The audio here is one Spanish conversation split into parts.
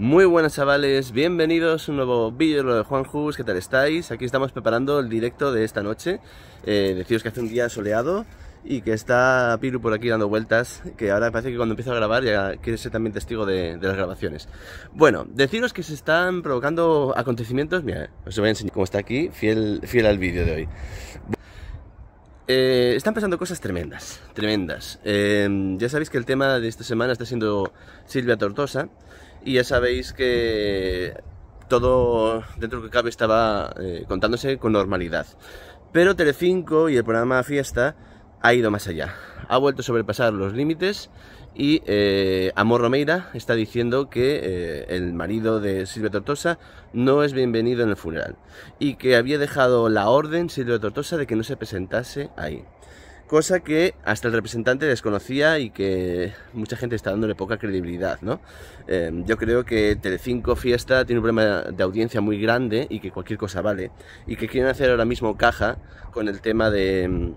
Muy buenas chavales, bienvenidos a un nuevo vídeo de Juan Hus, ¿qué tal estáis? Aquí estamos preparando el directo de esta noche eh, Deciros que hace un día soleado y que está Piru por aquí dando vueltas Que ahora parece que cuando empieza a grabar ya quiere ser también testigo de, las grabaciones Bueno, deciros que se están provocando acontecimientos Mira, eh, os voy a enseñar cómo está aquí, fiel, fiel al vídeo de hoy eh, están pasando cosas tremendas, tremendas. ya sabéis que el tema de esta semana está siendo Silvia Tortosa, y ya sabéis que todo dentro que cabe estaba eh, contándose con normalidad. Pero Telecinco y el programa Fiesta ha ido más allá. Ha vuelto a sobrepasar los límites y eh, Amor Romeira está diciendo que eh, el marido de Silvia Tortosa no es bienvenido en el funeral y que había dejado la orden Silvia Tortosa de que no se presentase ahí cosa que hasta el representante desconocía y que mucha gente está dándole poca credibilidad, ¿no? Em, yo creo que Telecinco Fiesta tiene un problema de audiencia muy grande y que cualquier cosa vale y que quieren hacer ahora mismo caja con el tema de em,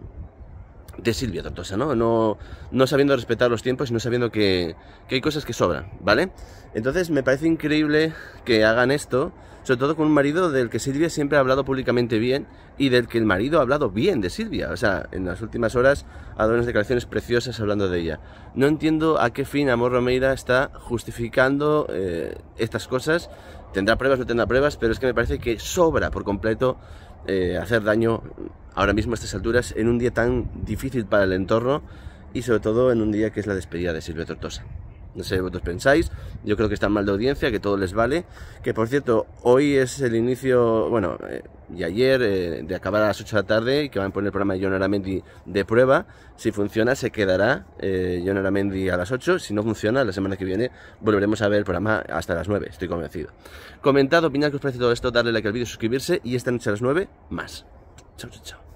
de Silvia Tortosa, ¿no? ¿no? No, sabiendo respetar los tiempos y no sabiendo que, que hay cosas que sobran, ¿vale? Entonces me parece increíble que hagan esto sobre todo con un marido del que Silvia siempre ha hablado públicamente bien y del que el marido ha hablado bien de Silvia. O sea, en las últimas horas ha dado unas declaraciones preciosas hablando de ella. No entiendo a qué fin Amor Romeira está justificando eh, estas cosas. Tendrá pruebas o no tendrá pruebas, pero es que me parece que sobra por completo eh, hacer daño ahora mismo a estas alturas en un día tan difícil para el entorno y sobre todo en un día que es la despedida de Silvia Tortosa. No sé vosotros pensáis. Yo creo que están mal de audiencia, que todo les vale. Que por cierto, hoy es el inicio, bueno, eh, y ayer, eh, de acabar a las 8 de la tarde, y que van a poner el programa de John Aramendi de prueba. Si funciona, se quedará eh, John Aramendi a las 8. Si no funciona, la semana que viene volveremos a ver el programa hasta las 9, estoy convencido. Comentad, opinad que os parece todo esto, darle like al vídeo, suscribirse y esta noche a las 9, más. Chao, chao, chao.